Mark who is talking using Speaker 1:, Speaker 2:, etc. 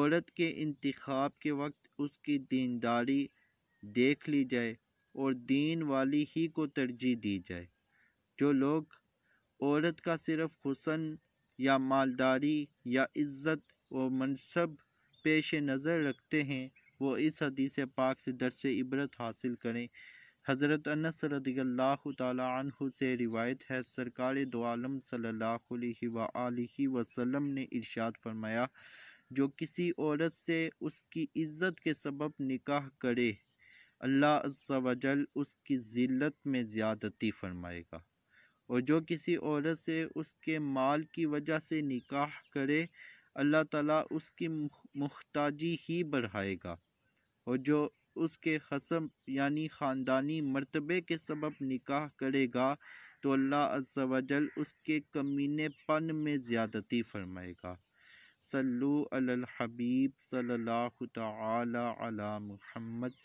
Speaker 1: औरत के इंतखब के वक्त उसकी दीनदारी देख ली जाए और दीन वाली ही को तरजीह दी जाए जो लोग औरत का सिर्फ हुसन या मालदारी या इज़्ज़त व मनसब पेश नज़र रखते हैं वो इस हदीस पाक से दरस इबरत हासिल करें हज़रत अनस रदील्ला से रिवायत है सरकार दोम सल्ला वसलम ने इर्शाद फरमाया जो किसी औरत से उसकी इज़्ज़त के सबब निकाह करे अल्लाह वजल उसकी ज़िल्लत में ज़्यादती फरमाएगा और जो किसी औरत से उसके माल की वजह से निकाह करे अल्लाह ताला उसकी मुख्ताजी ही बढ़ाएगा और जो उसके खसम यानी ख़ानदानी मर्तबे के सबब निकाह करेगा तो अल्लाह अजल उसके कमीने पन में ज़्यादती फरमाएगा सल्लु अल हबीब सल्लल्लाहु ताला अला मुहम्मद